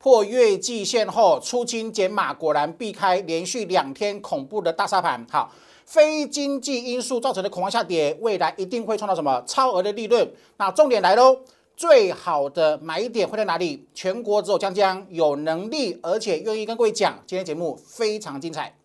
破月季线后出清减码，果然避开连续两天恐怖的大杀盘。好，非经济因素造成的恐慌下跌，未来一定会创造什么超额的利润？那重点来喽，最好的买点会在哪里？全国只有江江有能力，而且愿意跟各位讲，今天节目非常精彩。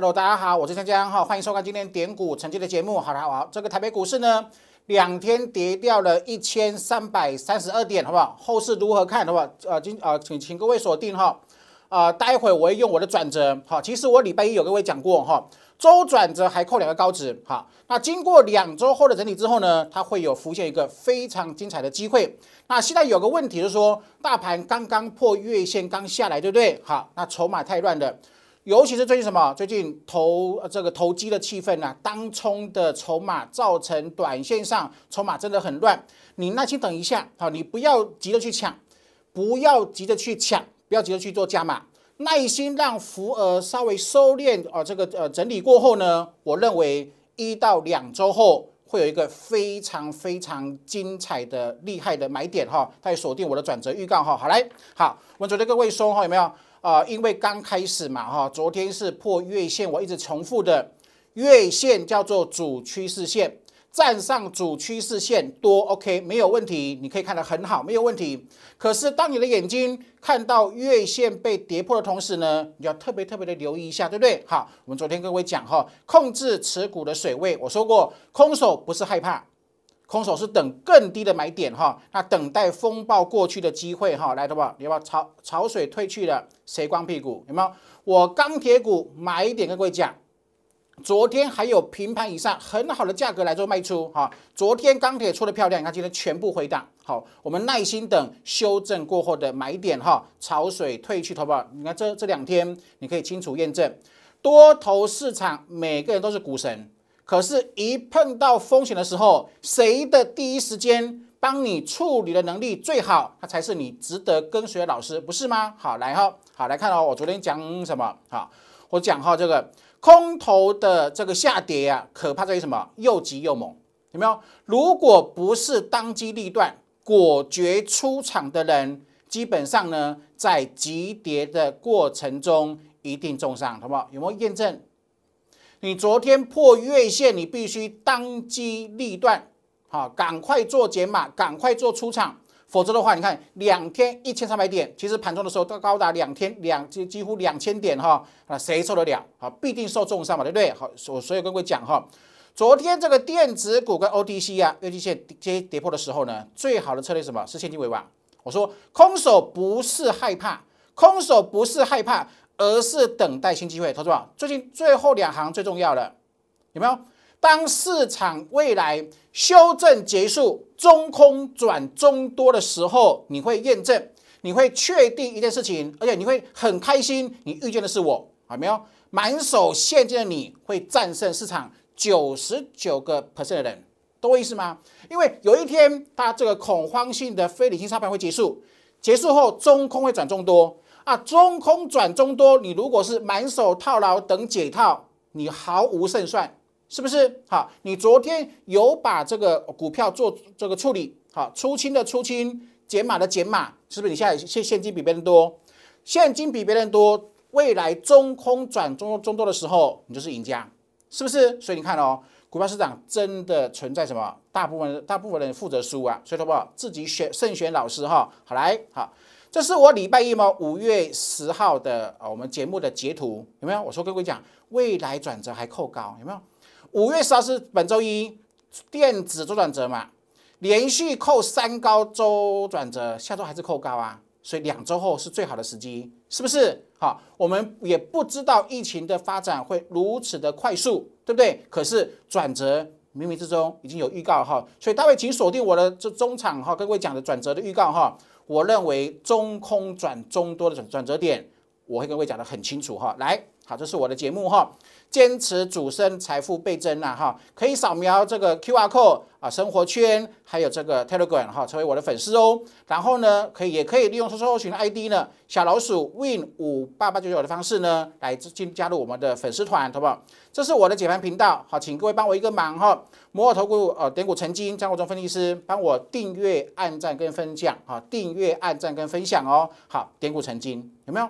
Hello，大家好，我是江江哈，欢迎收看今天点股成绩的节目。好，好了，，这个台北股市呢，两天跌掉了一千三百三十二点，好不好？后市如何看的话，呃，今呃，请请各位锁定哈，啊，待会我会用我的转折，好，其实我礼拜一有跟各位讲过哈，周转折还扣两个高指，好，那经过两周后的整理之后呢，它会有浮现一个非常精彩的机会。那现在有个问题是说，大盘刚刚破月线刚下来，对不对？好，那筹码太乱了。尤其是最近什么？最近投这个投机的气氛呢？当冲的筹码造成短线上筹码真的很乱。你耐心等一下好，你不要急着去抢，不要急着去抢，不要急着去做加码，耐心让福额稍微收敛哦。这个呃整理过后呢，我认为一到两周后会有一个非常非常精彩的、厉害的买点哈。大家锁定我的转折预告哈。好来，好，我们做一个位松哈，有没有？啊，因为刚开始嘛，哈，昨天是破月线，我一直重复的，月线叫做主趋势线，站上主趋势线多，OK，没有问题，你可以看得很好，没有问题。可是当你的眼睛看到月线被跌破的同时呢，你要特别特别的留意一下，对不对？好，我们昨天跟各位讲哈，控制持股的水位，我说过，空手不是害怕。空手是等更低的买点哈，那等待风暴过去的机会哈，来，投保，有没有潮潮水退去了，谁光屁股？有没有？我钢铁股买一点跟各位讲，昨天还有平盘以上很好的价格来做卖出哈。昨天钢铁出的漂亮，你看今天全部回档。好，我们耐心等修正过后的买点哈，潮水退去，投保，你看这这两天你可以清楚验证，多头市场每个人都是股神。可是，一碰到风险的时候，谁的第一时间帮你处理的能力最好，他才是你值得跟随的老师，不是吗？好，来哈，好来看哦，我昨天讲什么？好，我讲哈，这个空头的这个下跌啊，可怕在于什么？又急又猛，有没有？如果不是当机立断、果决出场的人，基本上呢，在急跌的过程中一定重伤，不好？有没有验证？你昨天破月线，你必须当机立断，好，赶快做减码，赶快做出场，否则的话，你看两天一千三百点，其实盘中的时候都高达两天两几几乎两千点哈，那谁受得了啊？必定受重伤嘛，对不对？好，所所有各位讲哈，昨天这个电子股跟 OTC 啊，月均线跌跌破的时候呢，最好的策略是什么是现金为王？我说空手不是害怕，空手不是害怕。而是等待新机会，投资宝最近最后两行最重要的有没有？当市场未来修正结束，中空转中多的时候，你会验证，你会确定一件事情，而且你会很开心，你遇见的是我，好没有？满手现金的你会战胜市场九十九个 percent 的人，懂我意思吗？因为有一天，它这个恐慌性的非理性沙盘会结束，结束后中空会转中多。那中空转中多，你如果是满手套牢等解套，你毫无胜算，是不是？好，你昨天有把这个股票做这个处理，好，出清的出清，减码的减码，是不是？你现在现现金比别人多，现金比别人多，未来中空转中中多的时候，你就是赢家，是不是？所以你看哦，股票市场真的存在什么？大部分大部分人负责输啊，所以说不好自己选慎选老师哈，好来好。这是我礼拜一吗？五月十号的啊，我们节目的截图有没有？我说各位讲未来转折还扣高有没有？五月十号是本周一，电子周转折嘛，连续扣三高周转折，下周还是扣高啊？所以两周后是最好的时机，是不是？好，我们也不知道疫情的发展会如此的快速，对不对？可是转折冥冥之中已经有预告哈，所以大卫请锁定我的这中场哈，各位讲的转折的预告哈。我认为中空转中多的转转折点。我会跟各位讲得很清楚哈，来，好，这是我的节目哈，坚持主升，财富倍增呐哈，可以扫描这个 Q R code 啊，生活圈还有这个 Telegram 哈，成为我的粉丝哦。然后呢，可以也可以利用搜搜寻的 I D 呢，小老鼠 Win 五八八九九的方式呢，来进加入我们的粉丝团，好不好？这是我的解盘频道，好，请各位帮我一个忙哈，摩尔投顾呃，点股成金张国忠分析师，帮我订阅、按赞跟分享哈，订阅、按赞跟分享哦。好，点股成金有没有？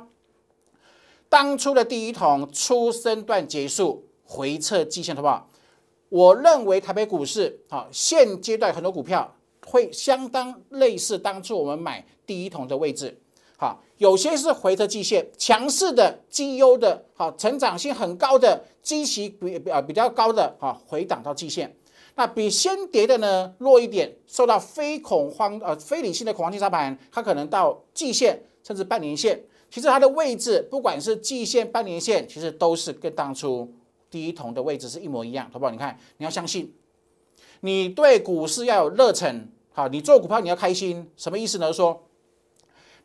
当初的第一桶出生段结束回撤季线好不好？我认为台北股市好现阶段很多股票会相当类似当初我们买第一桶的位置好，有些是回撤季线强势的绩优的好，成长性很高的基期比呃比较高的好，回档到季线，那比先跌的呢弱一点，受到非恐慌呃非理性的恐慌性杀盘，它可能到季线甚至半年线。其实它的位置，不管是季线、半年线，其实都是跟当初第一桶的位置是一模一样。投保，你看，你要相信，你对股市要有热忱。好，你做股票你要开心，什么意思呢？说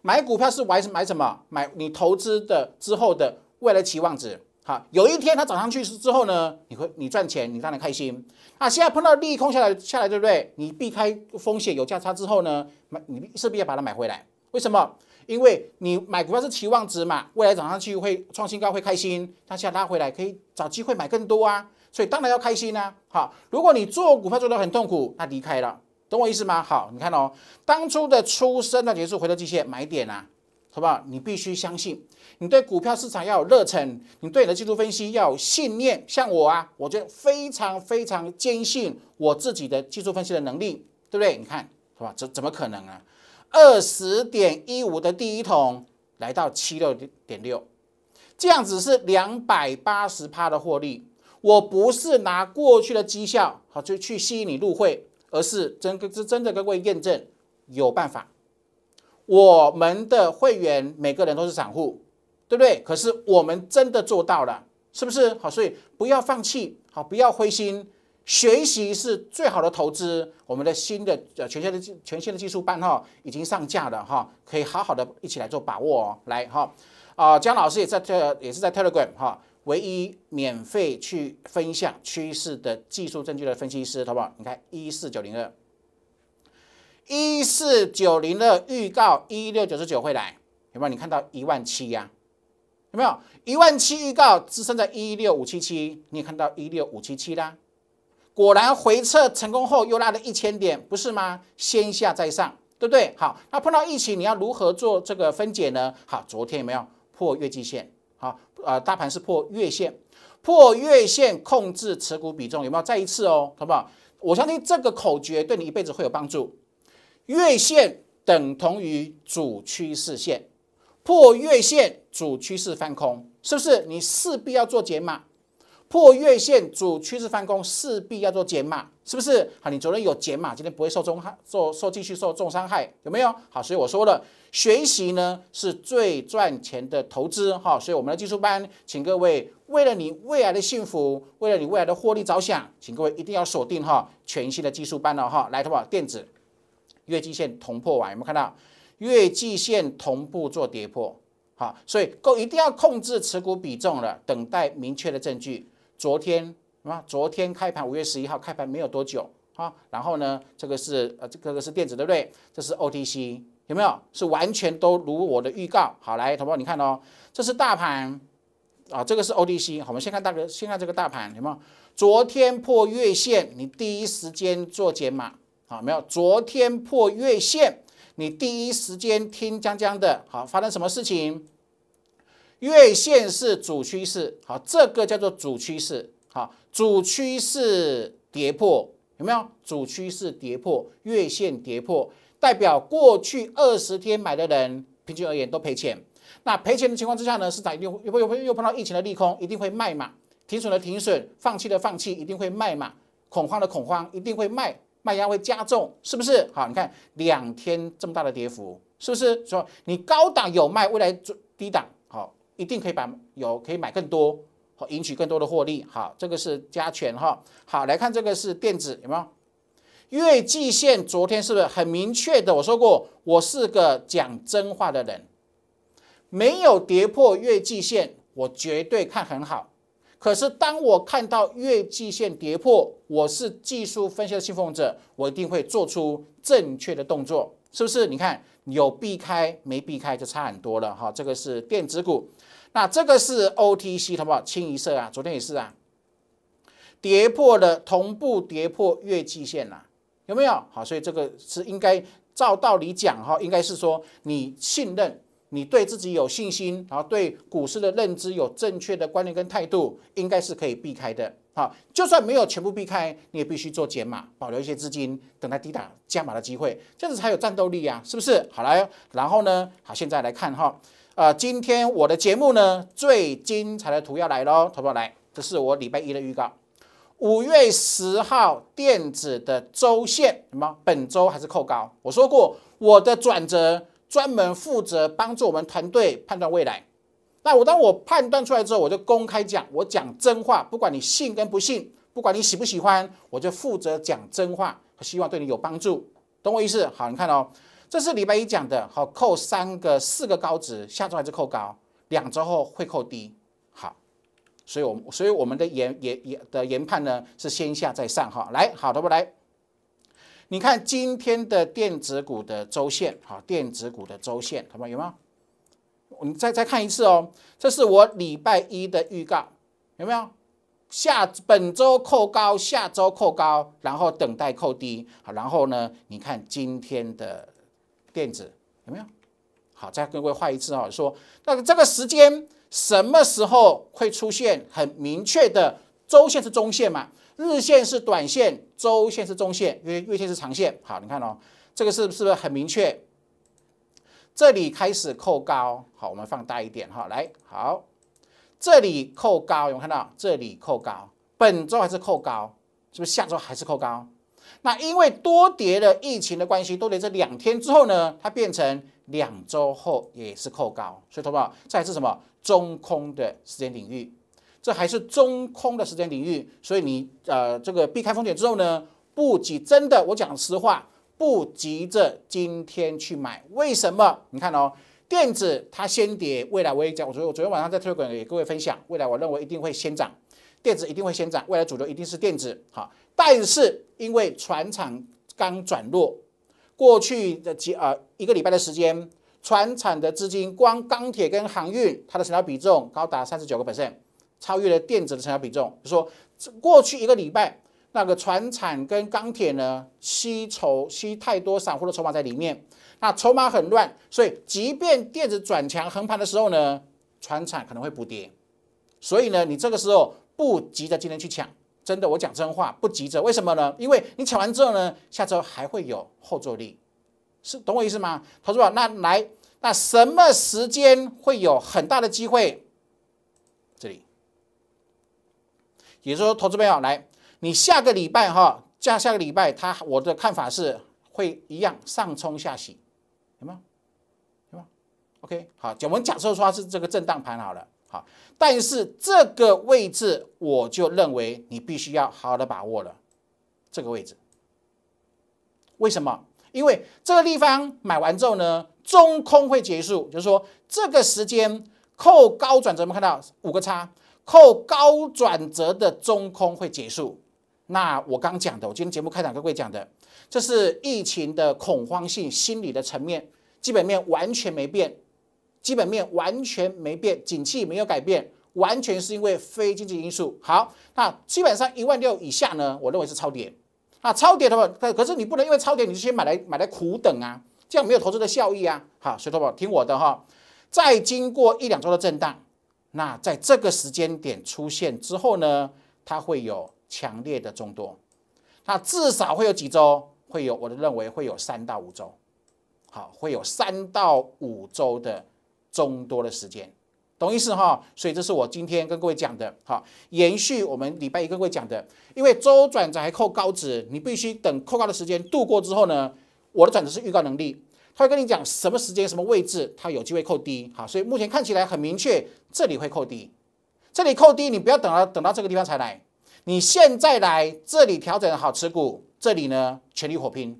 买股票是买买什么？买你投资的之后的未来期望值。好，有一天它涨上去之后呢，你会你赚钱，你当然开心。啊，现在碰到利空下来下来，对不对？你避开风险，有价差之后呢，买你是必要把它买回来。为什么？因为你买股票是期望值嘛，未来涨上去会创新高会开心，它在拉回来可以找机会买更多啊，所以当然要开心啊。好，如果你做股票做得很痛苦，那离开了，懂我意思吗？好，你看哦，当初的出生那结束回到这些买点啊，好不好？你必须相信，你对股票市场要有热忱，你对你的技术分析要有信念。像我啊，我就非常非常坚信我自己的技术分析的能力，对不对？你看，是吧？怎怎么可能啊？二十点一五的第一桶来到七六点六，这样子是两百八十趴的获利。我不是拿过去的绩效好就去吸引你入会，而是真真真的各位验证有办法。我们的会员每个人都是散户，对不对？可是我们真的做到了，是不是？好，所以不要放弃，好，不要灰心。学习是最好的投资。我们的新的呃全新的全新的技术班哈，已经上架了哈，可以好好的一起来做把握哦。来哈，啊，江老师也在这也是在 Telegram 哈，唯一免费去分享趋势的技术证据的分析师，好不好？你看一四九零二，一四九零二预告一六九十九会来，有没有？你看到一万七呀？有没有一万七预告支撑在一六五七七？你也看到一六五七七啦。果然回撤成功后又拉了一千点，不是吗？先下再上，对不对？好，那碰到疫情你要如何做这个分解呢？好，昨天有没有破月季线？好，呃，大盘是破月线，破月线控制持股比重有没有？再一次哦，好不好？我相信这个口诀对你一辈子会有帮助。月线等同于主趋势线，破月线主趋势翻空，是不是？你势必要做解码。破月线主趋势翻攻，势必要做减码，是不是？好，你昨天有减码，今天不会受重害，受受继续受重伤害，有没有？好，所以我说了，学习呢是最赚钱的投资，哈，所以我们的技术班，请各位为了你未来的幸福，为了你未来的获利着想，请各位一定要锁定哈，全新的技术班了哈，来淘宝电子月季线同破完，有没有看到月季线同步做跌破？好，所以够一定要控制持股比重了，等待明确的证据。昨天啊，昨天开盘，五月十一号开盘没有多久啊。然后呢，这个是呃，这个是电子，对不对？这是 OTC，有没有？是完全都如我的预告。好，来，同胞，你看哦，这是大盘啊，这个是 OTC。好，我们先看大哥，先看这个大盘，有没有？昨天破月线，你第一时间做减码啊？没有？昨天破月线，你第一时间听江江的好，发生什么事情？月线是主趋势，好，这个叫做主趋势，好，主趋势跌破有没有？主趋势跌破，月线跌破，代表过去二十天买的人，平均而言都赔钱。那赔钱的情况之下呢，市一是又会又会又碰到疫情的利空，一定会卖嘛？停损的停损，放弃的放弃，一定会卖嘛？恐慌的恐慌，一定会卖，卖压会加重，是不是？好，你看两天这么大的跌幅，是不是？说你高档有卖，未来低档。一定可以把有可以买更多和赢取更多的获利，好，这个是加权哈。好，来看这个是电子有没有月季线？昨天是不是很明确的？我说过，我是个讲真话的人，没有跌破月季线，我绝对看很好。可是当我看到月季线跌破，我是技术分析的信奉者，我一定会做出正确的动作，是不是？你看。有避开没避开就差很多了哈，这个是电子股，那这个是 O T C 好不好？清一色啊，昨天也是啊，跌破了同步跌破月季线啊，有没有？好，所以这个是应该照道理讲哈，应该是说你信任，你对自己有信心，然后对股市的认知有正确的观念跟态度，应该是可以避开的。好，就算没有全部避开，你也必须做减码，保留一些资金，等待低打加码的机会，这样子才有战斗力啊，是不是？好来，然后呢？好，现在来看哈，呃，今天我的节目呢，最精彩的图要来喽，投票来，这是我礼拜一的预告，五月十号电子的周线什么？本周还是扣高？我说过，我的转折专门负责帮助我们团队判断未来。那我当我判断出来之后，我就公开讲，我讲真话，不管你信跟不信，不管你喜不喜欢，我就负责讲真话，希望对你有帮助，懂我意思？好，你看哦，这是礼拜一讲的，好，扣三个、四个高值，下周还是扣高，两周后会扣低，好，所以我们所以我们的研研研的研判呢是先下再上，哈，来，好的不？来，你看今天的电子股的周线，哈，电子股的周线，看吧，有没有？你再再看一次哦，这是我礼拜一的预告，有没有？下本周扣高，下周扣高，然后等待扣低。好，然后呢？你看今天的电子有没有？好，再各位画一次啊，说那个这个时间什么时候会出现很明确的？周线是中线嘛，日线是短线，周线是中线，月月线是长线。好，你看哦，这个是不是很明确？这里开始扣高，好，我们放大一点哈，来，好，这里扣高，有没有看到？这里扣高，本周还是扣高，是不是下周还是扣高？那因为多跌的疫情的关系，多跌这两天之后呢，它变成两周后也是扣高，所以同学们，这还是什么中空的时间领域？这还是中空的时间领域，所以你呃这个避开风险之后呢，不仅真的，我讲实话。不急着今天去买，为什么？你看哦，电子它先跌，未来我也讲，我昨我昨天晚上在推给各位分享，未来我认为一定会先涨，电子一定会先涨，未来主流一定是电子，好，但是因为船厂刚转弱，过去的几呃一个礼拜的时间，船厂的资金光钢铁跟航运它的成交比重高达三十九个 percent，超越了电子的成交比重，就说过去一个礼拜。那个船产跟钢铁呢吸筹吸太多散户的筹码在里面，那筹码很乱，所以即便电子转强横盘的时候呢，船产可能会补跌，所以呢，你这个时候不急着今天去抢，真的我讲真话，不急着，为什么呢？因为你抢完之后呢，下周还会有后坐力，是懂我意思吗？投资者，那来，那什么时间会有很大的机会？这里，也就是说，投资朋友来。你下个礼拜哈，下下个礼拜，他我的看法是会一样上冲下行，什么什吗 o k 好，我们假设说它是这个震荡盘好了，好，但是这个位置我就认为你必须要好好的把握了，这个位置为什么？因为这个地方买完之后呢，中空会结束，就是说这个时间扣高转折，我们看到五个叉扣高转折的中空会结束。那我刚讲的，我今天节目开场跟各位讲的，这是疫情的恐慌性心理的层面，基本面完全没变，基本面完全没变，景气没有改变，完全是因为非经济因素。好，那基本上一万六以下呢，我认为是超跌啊，超跌的话，可可是你不能因为超跌你就先买来买来苦等啊，这样没有投资的效益啊。好，所以各位听我的哈，再经过一两周的震荡，那在这个时间点出现之后呢，它会有。强烈的中多，那至少会有几周，会有我的认为会有三到五周，好，会有三到五周的中多的时间，懂意思哈？所以这是我今天跟各位讲的，好，延续我们礼拜一跟各位讲的，因为周转折还扣高值，你必须等扣高的时间度过之后呢，我的转折是预告能力，他会跟你讲什么时间什么位置，他有机会扣低，好，所以目前看起来很明确，这里会扣低，这里扣低，你不要等啊，等到这个地方才来。你现在来这里调整好持股，这里呢全力火拼。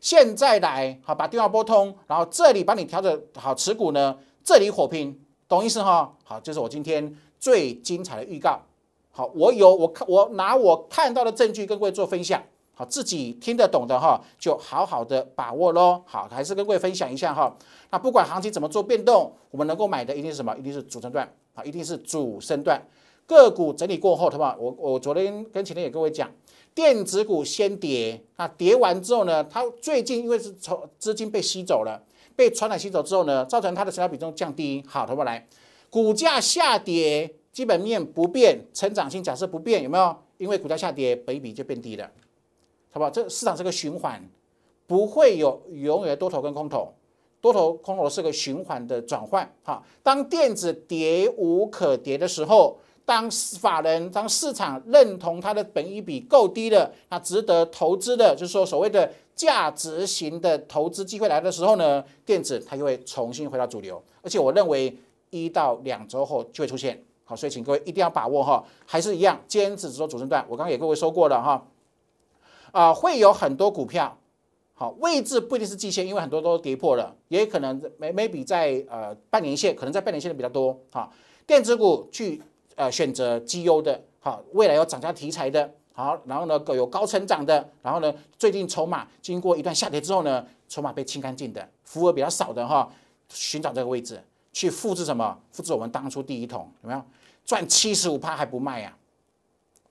现在来好，把电话拨通，然后这里帮你调整好持股呢，这里火拼，懂意思哈？好，这是我今天最精彩的预告。好，我有我看我拿我看到的证据跟各位做分享。好，自己听得懂的哈，就好好的把握喽。好，还是跟各位分享一下哈。那不管行情怎么做变动，我们能够买的一定是什么？一定是主升段啊，一定是主升段。个股整理过后，好不好？我我昨天跟前天也各位讲，电子股先跌，啊，跌完之后呢，它最近因为是从资金被吸走了，被传染吸走之后呢，造成它的成交比重降低。好，好不好？来，股价下跌，基本面不变，成长性假设不变，有没有？因为股价下跌，贝比就变低了，好不好？这市场是个循环，不会有永远多头跟空头，多头空头是个循环的转换。哈，当电子跌无可跌的时候。当法人当市场认同它的本益比够低的，它值得投资的，就是说所谓的价值型的投资机会来的时候呢，电子它就会重新回到主流，而且我认为一到两周后就会出现。好，所以请各位一定要把握哈，还是一样坚持只做主升段。我刚刚也各位说过了哈，啊，会有很多股票，好位置不一定是季线，因为很多都跌破了，也可能 may 比在呃半年线，可能在半年线的比较多哈，电子股去。呃，选择绩优的，好，未来要涨价题材的，好，然后呢，各有高成长的，然后呢，最近筹码经过一段下跌之后呢，筹码被清干净的，服务比较少的哈，寻找这个位置去复制什么？复制我们当初第一桶有没有？赚七十五趴还不卖呀？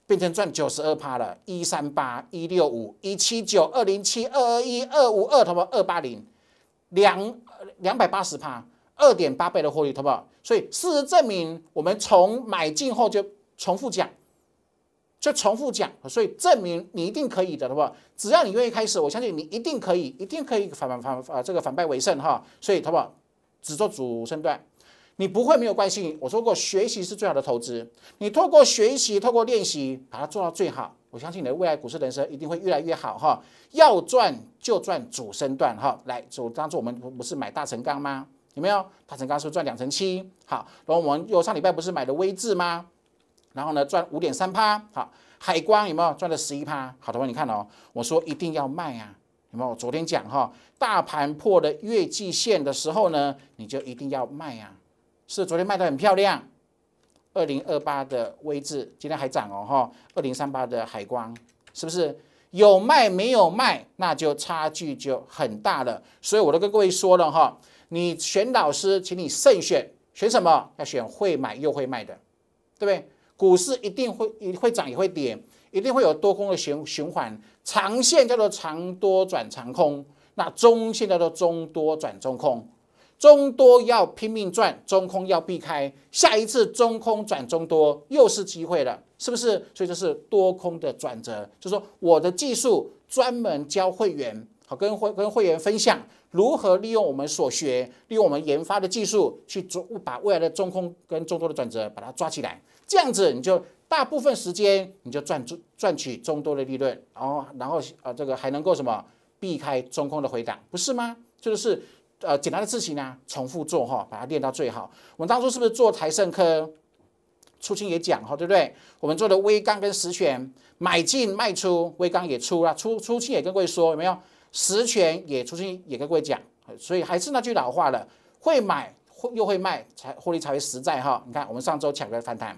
变成赚九十二趴了，一三八、一六五、一七九、二零七、二二一、二五二，他们二八零？两两百八十趴。二点八倍的获利，好不？所以事实证明，我们从买进后就重复讲，就重复讲，所以证明你一定可以的，好不？只要你愿意开始，我相信你一定可以，一定可以反反反啊，这个反败为胜哈！所以，好不？只做主升段，你不会没有关系。我说过，学习是最好的投资。你透过学习，透过练习，把它做到最好。我相信你的未来股市人生一定会越来越好哈！要赚就赚主升段哈！来，就当初我们不是买大成钢吗？有没有？他成刚说赚两成七，好，然后我们又上礼拜不是买的微智吗？然后呢赚五点三趴，好，海光有没有赚了十一趴？好的话，你看哦，我说一定要卖啊，有没有？我昨天讲哈，大盘破了月季线的时候呢，你就一定要卖啊。是昨天卖的很漂亮，二零二八的微智今天还涨哦，哈，二零三八的海光是不是？有卖没有卖，那就差距就很大了。所以我都跟各位说了哈。你选老师，请你慎选。选什么？要选会买又会卖的，对不对？股市一定会会涨也会跌，一定会有多空的循循环。长线叫做长多转长空，那中线叫做中多转中空。中多要拼命赚，中空要避开。下一次中空转中多又是机会了，是不是？所以这是多空的转折，就是说我的技术专门教会员，好跟会跟会员分享。如何利用我们所学，利用我们研发的技术去做，把未来的中空跟中多的转折把它抓起来，这样子你就大部分时间你就赚赚取中多的利润，然后然后呃这个还能够什么避开中空的回档，不是吗？这就是呃简单的事情啊，重复做哈，把它练到最好。我们当初是不是做台盛科？初心也讲哈，对不对？我们做的微钢跟实权买进卖出，微钢也出了，初初期也跟各位说有没有？实权也出现，也跟各位讲，所以还是那句老话了，会买会又会卖，才获利才会实在哈。你看我们上周抢个反弹，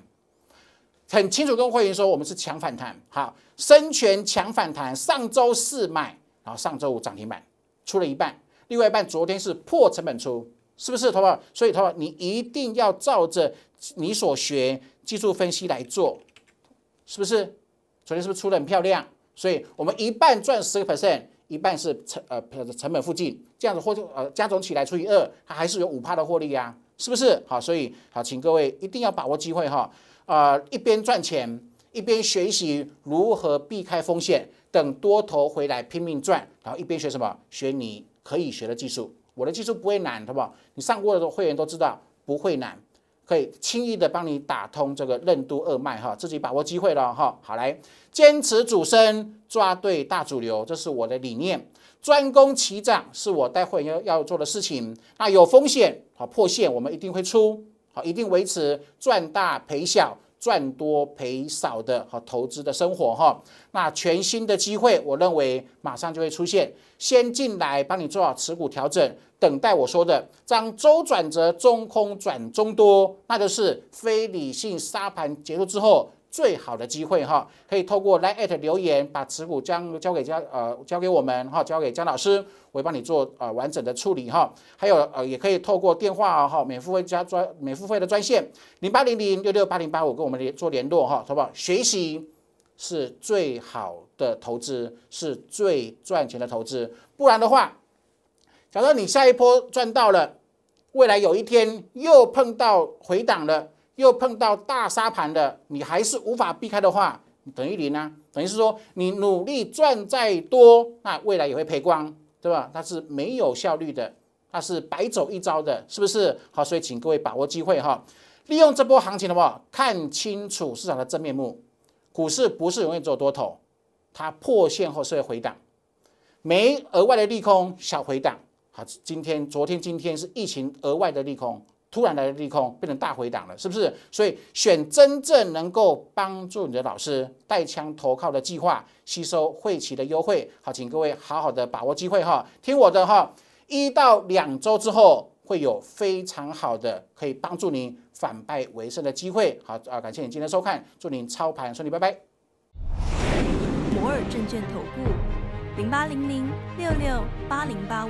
很清楚跟会员说，我们是强反弹。好，深权强反弹，上周四卖，然后上周五涨停板出了一半，另外一半昨天是破成本出，是不是，好不所以他说你一定要照着你所学技术分析来做，是不是？昨天是不是出的很漂亮？所以我们一半赚十个 percent。一半是成呃成本附近，这样子获者呃加总起来除以二，它还是有五帕的获利呀，是不是？好，所以好，请各位一定要把握机会哈，啊，一边赚钱，一边学习如何避开风险，等多头回来拼命赚，然后一边学什么？学你可以学的技术，我的技术不会难，好不？好？你上过的会员都知道不会难。可以轻易的帮你打通这个任督二脉哈，自己把握机会了哈。好，来坚持主升，抓对大主流，这是我的理念。专攻齐涨是我待会要要做的事情。那有风险，好破线，我们一定会出，好一定维持赚大赔小。赚多赔少的和投资的生活哈，那全新的机会，我认为马上就会出现。先进来帮你做好持股调整，等待我说的，将周转折中空转中多，那就是非理性杀盘结束之后。最好的机会哈，可以透过来 at 留言把持股交交给江呃交给我们哈，交给江老师，我会帮你做呃完整的处理哈。还有呃也可以透过电话哈，免付费加专免付费的专线零八零零六六八零八五跟我们联做联络哈。好不好？学习是最好的投资，是最赚钱的投资。不然的话，假如你下一波赚到了，未来有一天又碰到回档了。又碰到大杀盘的，你还是无法避开的话，等于零啊，等于是说你努力赚再多，那未来也会赔光，对吧？它是没有效率的，它是白走一遭的，是不是？好，所以请各位把握机会哈，利用这波行情的话，看清楚市场的真面目，股市不是容易做多头，它破线后是会回档，没额外的利空，小回档。好，今天、昨天、今天是疫情额外的利空。突然来的利空变成大回档了，是不是？所以选真正能够帮助你的老师，带枪投靠的计划，吸收汇企的优惠。好，请各位好好的把握机会哈，听我的哈。一到两周之后会有非常好的可以帮助您反败为胜的机会。好啊，感谢您今天收看，祝您操盘顺利，拜拜。摩尔证券投顾零八零零六六八零八五。